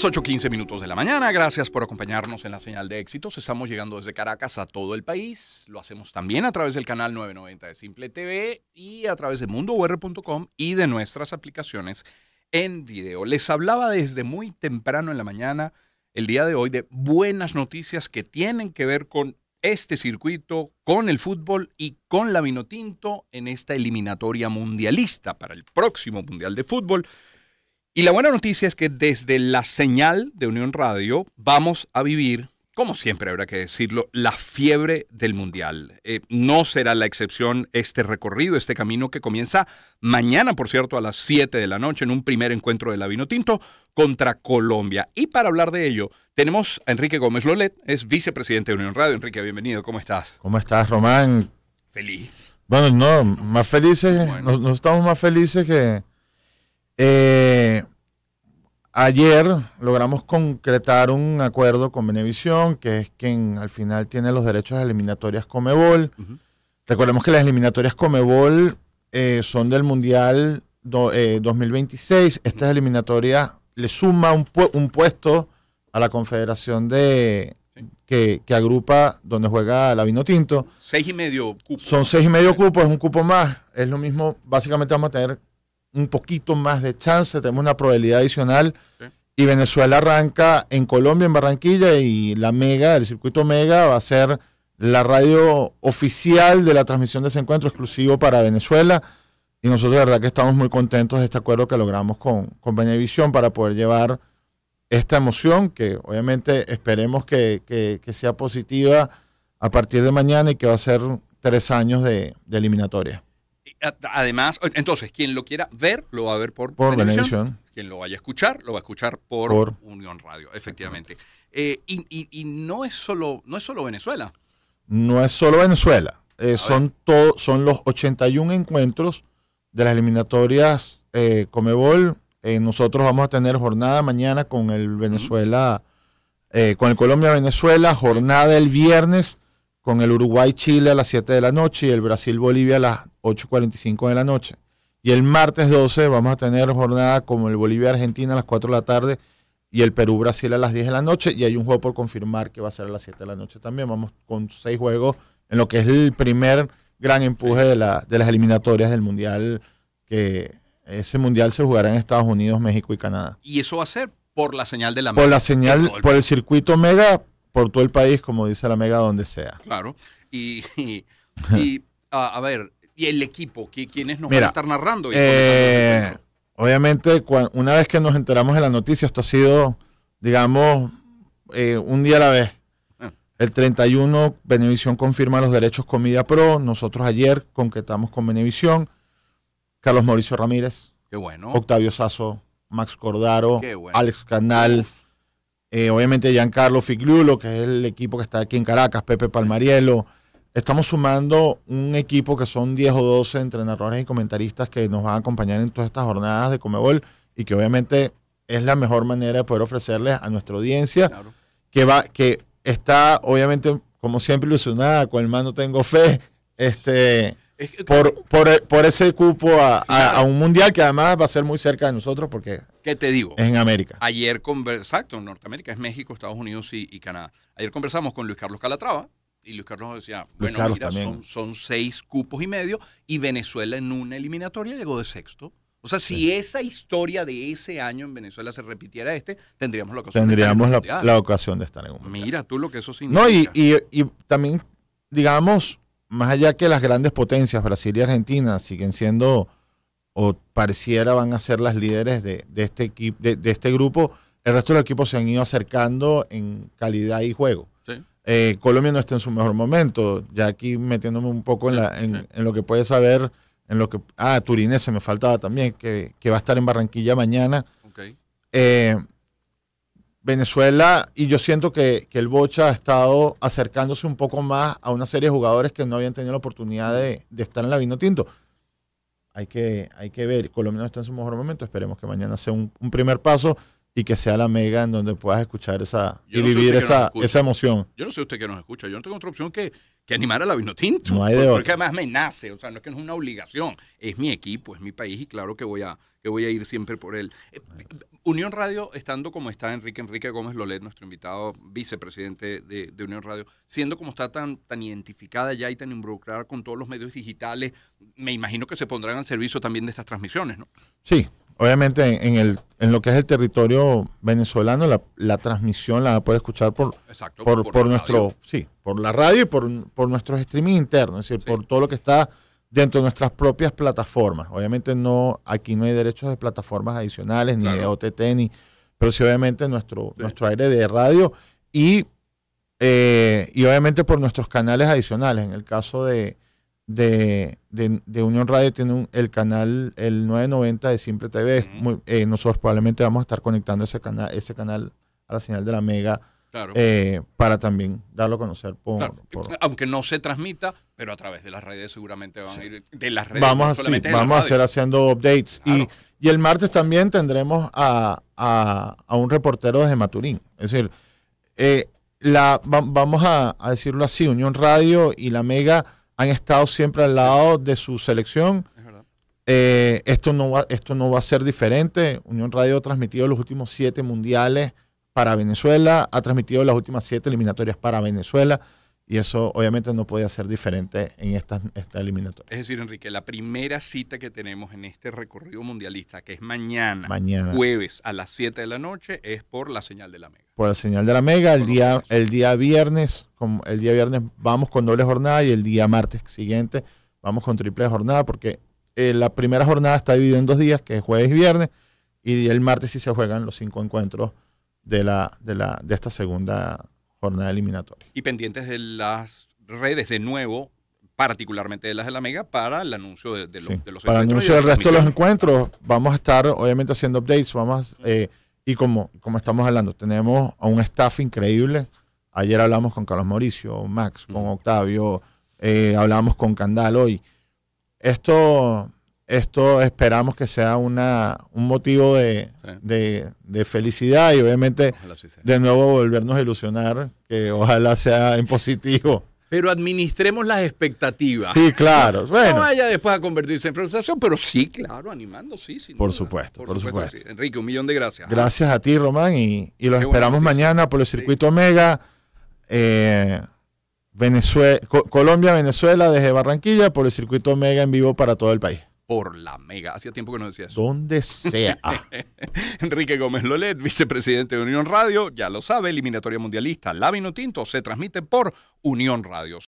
8.15 minutos de la mañana. Gracias por acompañarnos en la señal de éxitos. Estamos llegando desde Caracas a todo el país. Lo hacemos también a través del canal 990 de Simple TV y a través de mundour.com y de nuestras aplicaciones en video. Les hablaba desde muy temprano en la mañana, el día de hoy, de buenas noticias que tienen que ver con este circuito, con el fútbol y con la Vinotinto en esta eliminatoria mundialista para el próximo Mundial de Fútbol y la buena noticia es que desde la señal de Unión Radio vamos a vivir, como siempre habrá que decirlo, la fiebre del Mundial. Eh, no será la excepción este recorrido, este camino que comienza mañana, por cierto, a las 7 de la noche en un primer encuentro de la Tinto contra Colombia. Y para hablar de ello, tenemos a Enrique Gómez Lolet, es vicepresidente de Unión Radio. Enrique, bienvenido, ¿cómo estás? ¿Cómo estás, Román? Feliz. Bueno, no, más felices, nos estamos más felices que eh, ayer logramos concretar un acuerdo con Benevisión, que es quien al final tiene los derechos de eliminatorias Comebol. Recordemos que las eliminatorias Comebol eh, son del Mundial 2026. Eh, Estas eliminatorias le suma un, puesto a la confederación de, que, agrupa donde juega la Vino Tinto. Seis y medio cupos. Son seis y medio cupos, es un cupo más. Es lo mismo, básicamente vamos a tener un poquito más de chance, tenemos una probabilidad adicional. Y Venezuela arranca en Colombia, en Barranquilla, y la Mega, el circuito Mega, va a ser la radio oficial de la transmisión de ese encuentro exclusivo para Venezuela. Y nosotros, de verdad, que estamos muy contentos de este acuerdo que logramos con, con Benevisión para poder llevar esta emoción, que obviamente esperemos que, que, sea positiva a partir de mañana y que va a ser tres años de eliminatoria. Además, entonces, quien lo quiera ver, lo va a ver por, por televisión. Quien lo vaya a escuchar, lo va a escuchar por, Unión Radio, efectivamente. Eh, y, no, es solo, no es solo Venezuela. No es solo Venezuela. Eh, son, son los 81 encuentros de las eliminatorias eh, Comebol. nosotros vamos a tener jornada mañana con el Venezuela, con el Colombia-Venezuela, jornada el viernes con el Uruguay-Chile a las 7 de la noche y el Brasil-Bolivia a las 8.45 de la noche. Y el martes 12 vamos a tener jornada como el Bolivia-Argentina a las 4 de la tarde y el Perú-Brasil a las 10 de la noche. Y hay un juego por confirmar que va a ser a las 7 de la noche también. Vamos con seis juegos en lo que es el primer gran empuje de, de las eliminatorias del Mundial, que ese Mundial se jugará en Estados Unidos, México y Canadá. Y eso va a ser por la señal de la Por la señal, por el circuito Mega, por todo el país, como dice la Mega, donde sea. Claro. Y, a, ver, y el equipo, ¿quiénes nos van a estar narrando? Eh, obviamente, una vez que nos enteramos de la noticia, esto ha sido, digamos, eh, un día a la vez. Ah. El 31, Benevisión confirma los derechos Comida Pro. Nosotros ayer concretamos con Benevisión. Carlos Mauricio Ramírez. Qué bueno. Octavio Sazo, Max Cordaro, Alex Canal. Eh, obviamente Giancarlo Figlulo, que es el equipo que está aquí en Caracas, Pepe Palmarielo. Estamos sumando un equipo que son 10 o 12 entrenadores y comentaristas que nos van a acompañar en todas estas jornadas de Comebol y que obviamente es la mejor manera de poder ofrecerles a nuestra audiencia que va que está obviamente como siempre ilusionada, con el Mano tengo fe, este por, por, ese cupo a, un mundial que además va a ser muy cerca de nosotros porque... ¿Qué te digo? en América. Ayer conversamos, en Norteamérica, es México, Estados Unidos y, Canadá. Ayer conversamos con Luis Carlos Calatrava y Luis Carlos decía, bueno, son, seis cupos y medio y Venezuela en una eliminatoria llegó de sexto. O sea, si esa historia de ese año en Venezuela se repitiera este, tendríamos la ocasión, tendríamos de, estar en la, la ocasión de estar en un mundial. Mira tú lo que eso significa. No, y, y también, digamos, más allá que las grandes potencias, Brasil y Argentina, siguen siendo o pareciera van a ser las líderes de, de este, de, este grupo, el resto los equipos se han ido acercando en calidad y juego. Eh, Colombia no está en su mejor momento, ya aquí metiéndome un poco en, lo que puede saber, en lo que... Ah, Turinese me faltaba también, que, va a estar en Barranquilla mañana. Eh, Venezuela, y yo siento que, el Bocha ha estado acercándose un poco más a una serie de jugadores que no habían tenido la oportunidad de, estar en la Vino Tinto. Hay que, hay que ver, Colombia no está en su mejor momento, esperemos que mañana sea un, primer paso y que sea la mega en donde puedas escuchar esa y vivir esa, esa, emoción. Yo no sé usted que nos escucha, yo no tengo otra opción que que animar a la Vinotinto. No hay de Porque además me nace, o sea, no es que no es una obligación, es mi equipo, es mi país y claro que voy a, que voy a ir siempre por él. Eh, Unión Radio, estando como está Enrique Enrique Gómez Lolet, nuestro invitado vicepresidente de, Unión Radio, siendo como está tan, tan identificada ya y tan involucrada con todos los medios digitales, me imagino que se pondrán al servicio también de estas transmisiones, ¿no? Sí, obviamente en, el, en lo que es el territorio venezolano, la, transmisión la puede escuchar por, por, nuestro, sí, por la radio y por, nuestros streaming internos, es decir, por todo lo que está dentro de nuestras propias plataformas. Obviamente no, aquí no hay derechos de plataformas adicionales, ni de OTT, ni, pero sí obviamente nuestro, nuestro aire de radio y, eh, y obviamente por nuestros canales adicionales. En el caso de, de, de, Unión Radio tiene el canal, el 990 de Simple TV. Eh, nosotros probablemente vamos a estar conectando ese canal, ese canal a la señal de la Mega. Eh, para también darlo a conocer por, aunque no se transmita pero a través de las redes seguramente van a ir de las vamos, vamos a hacer haciendo updates y, y, el martes también tendremos a, un reportero desde Maturín es decir eh, la, vamos a, a, decirlo así Unión Radio y la Mega han estado siempre al lado de su selección. Eh, esto, no va, esto no va a ser diferente. Unión Radio ha transmitido los últimos siete mundiales para Venezuela, ha transmitido las últimas siete eliminatorias para Venezuela. Y eso obviamente no podía ser diferente en esta, esta eliminatoria. Es decir, Enrique, la primera cita que tenemos en este recorrido mundialista, que es mañana, jueves a las 7 de la noche, es por la señal de la Mega. Por la señal de la Mega, el día, el día viernes, el día viernes vamos con doble jornada y el día martes siguiente vamos con triple jornada, porque eh, la primera jornada está dividida en dos días, que es jueves y viernes, y el martes sí se juegan los cinco encuentros de, la, de, la, de esta segunda jornada eliminatoria. Y pendientes de las redes de nuevo, particularmente de las de la Mega, para el anuncio de, los, encuentros. Para el anuncio del resto de los encuentros, vamos a estar obviamente haciendo updates, vamos eh, y como, como estamos hablando, tenemos a un staff increíble. Ayer hablamos con Carlos Mauricio, Max, con mm. Octavio, eh, hablamos con Candal hoy. Esto esto esperamos que sea una, un motivo de, felicidad y obviamente de nuevo volvernos a ilusionar, que ojalá sea en positivo. Pero administremos las expectativas. Sí, claro. No vaya después a convertirse en frustración, pero sí, claro, animando, sí. Sin por supuesto, por, supuesto. Enrique, un millón de gracias. ¿ah? Gracias a ti, Román, y, los esperamos mañana por el circuito Omega. Venezuela, Colombia, Venezuela, desde Barranquilla, por el circuito Omega en vivo para todo el país por la mega. Hacía tiempo que no decías eso. Donde sea. Enrique Gómez Lolet, vicepresidente de Unión Radio, ya lo sabe, eliminatoria mundialista, la Tinto se transmite por Unión Radio.